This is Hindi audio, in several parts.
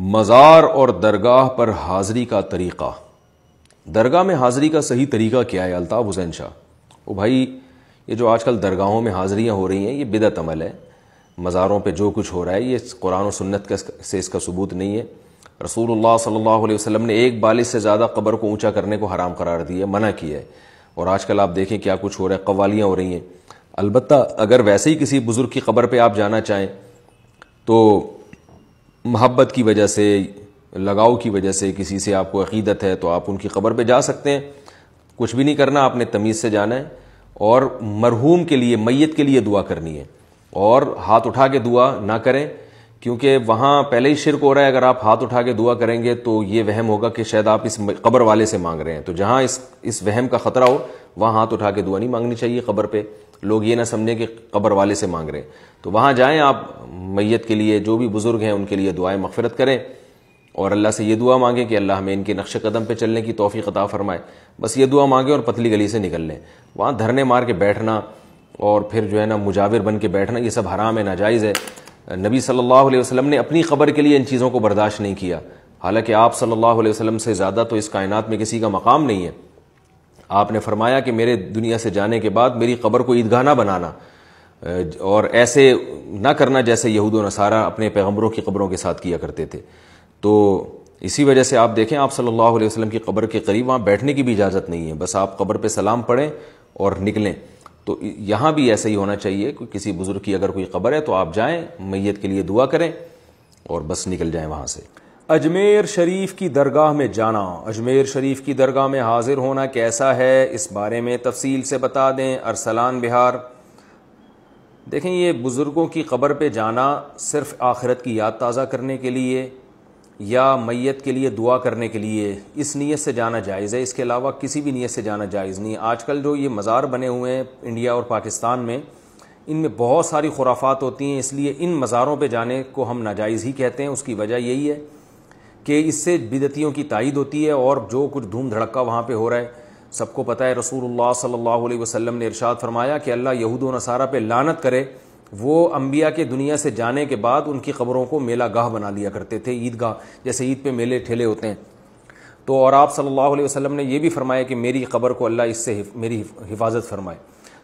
मज़ार और दरगाह पर हाजिरी का तरीक़ा दरगाह में हाज़री का सही तरीका क्या है अलताफ़ हुसैन शाह वो भाई ये जो आजकल दरगाहों में हाजिरियाँ हो रही हैं ये बिदत अमल है मज़ारों पर जो कुछ हो रहा है ये कुरान और सुन्नत का से इसका सबूत नहीं है रसूलुल्लाह सल्लल्लाहु अलैहि वसल्लम ने एक बालिश से ज़्यादा कब्र को ऊँचा करने को हराम करार दिया है मना किया है और आजकल आप देखें क्या कुछ हो रहा है कवालियाँ हो रही हैं अलबत्त अगर वैसे ही किसी बुज़ुर्ग की कब्र पर आप जाना चाहें तो मोहब्बत की वजह से लगाव की वजह से किसी से आपको अकीदत है तो आप उनकी ख़बर पर जा सकते हैं कुछ भी नहीं करना आपने तमीज़ से जाना है और मरहूम के लिए मैत के लिए दुआ करनी है और हाथ उठा के दुआ ना करें क्योंकि वहाँ पहले ही शिरक हो रहा है अगर आप हाथ उठा के दुआ करेंगे तो ये वहम होगा कि शायद आप इस कबर वाले से मांग रहे हैं तो जहाँ इस इस वहम का ख़तरा हो वहाँ हाथ उठा के दुआ नहीं मांगनी चाहिए कब्र पे लोग ये ना समझें कि कब्र वाले से मांग रहे हैं तो वहाँ जाएं आप मैयत के लिए जो भी बुज़ुर्ग हैं उनके लिए दुआएं मफ़रत करें और अल्लाह से ये दुआ मांगें कि अल्लाह हमें इनके नक्श कदम पे चलने की तोफ़ी अता फ़रमाए बस ये दुआ मांगें और पतली गली से निकल लें वहाँ धरने मार के बैठना और फिर जो है ना मुजाविर बन के बैठना ये सब हराम है नाजायज़ है नबी सल्लल्लाहु अलैहि वसल्लम ने अपनी खबर के लिए इन चीज़ों को बर्दाश्त नहीं किया हालांकि आप सल्लल्लाहु अलैहि वसल्लम से ज़्यादा तो इस कायनात में किसी का मकाम नहीं है आपने फरमाया कि मेरे दुनिया से जाने के बाद मेरी ख़बर को ईदगाह ना बनाना और ऐसे ना करना जैसे यहूद नसारा अपने पैगम्बरों की खबरों के साथ किया करते थे तो इसी वजह से आप देखें आप सल्लल्लाहु अलैहि वसल्लम की कब्र के करीब वहाँ बैठने की भी इजाज़त नहीं है बस आप कब्र पे सलाम पढ़ें और निकलें तो यहाँ भी ऐसा ही होना चाहिए कि किसी बुज़ुर्ग की अगर कोई कब्र है तो आप जाएं मैयत के लिए दुआ करें और बस निकल जाएं वहाँ से अजमेर शरीफ की दरगाह में जाना अजमेर शरीफ की दरगाह में हाजिर होना कैसा है इस बारे में तफसील से बता दें अरसलान बिहार देखें ये बुज़ुर्गों की कब्र पे जाना सिर्फ आखिरत की याद ताज़ा करने के लिए या मैत के लिए दुआ करने के लिए इस नीयत से जाना जायज़ है इसके अलावा किसी भी नीयत से जाना जायज़ नहीं आजकल जो ये मज़ार बने हुए हैं इंडिया और पाकिस्तान में इनमें बहुत सारी खुराफात होती हैं इसलिए इन मज़ारों पर जाने को हम नाजायज़ ही कहते हैं उसकी वजह यही है कि इससे बिदतियों की ताइद होती है और जो कुछ धूम धड़का वहाँ पर हो रहा है सबको पता है रसूल सल्ला वसम ने इरशाद फरमाया कि अल्लाह यहूद नसारा पे लानत करे वो अम्बिया के दुनिया से जाने के बाद उनकी ख़बरों को मेला गाह बना लिया करते थे ईदगाह जैसे ईद पे मेले ठेले होते हैं तो और आप सल्लल्लाहु अलैहि वसल्लम ने यह भी फरमाया कि मेरी ख़बर को अल्लाह इससे मेरी हिफाजत फरमाए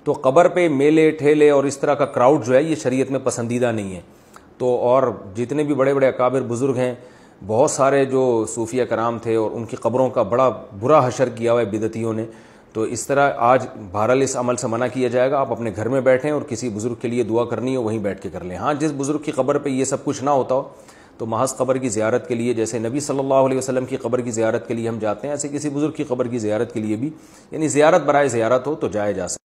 तो कबर पे मेले ठेले और इस तरह का क्राउड जो है ये शरीयत में पसंदीदा नहीं है तो और जितने भी बड़े बड़े अकाबिर बुज़ुर्ग हैं बहुत सारे जो सूफिया कराम थे और उनकी खबरों का बड़ा बुरा हशर किया हुआ है बिदतियों ने तो इस तरह आज बहरल इस अमल से मना किया जाएगा आप अपने घर में बैठें और किसी बुज़ुर्ग के लिए दुआ करनी हो वहीं बैठ के कर लें हाँ जिस बुज़ुर्ग की खबर पर यह सब कुछ ना होता हो तो महज ख़बर की ज़्यारत के लिए जैसे नबी सल्लल्लाहु अलैहि वसल्लम की ख़बर की ज़्यारत के लिए हम जाते हैं ऐसे किसी बुज़ुर्ग की खबर की ज़्यारत के लिए भी यानी ज़्यारत बरए ज़्यारत हो तो जाए जा सकता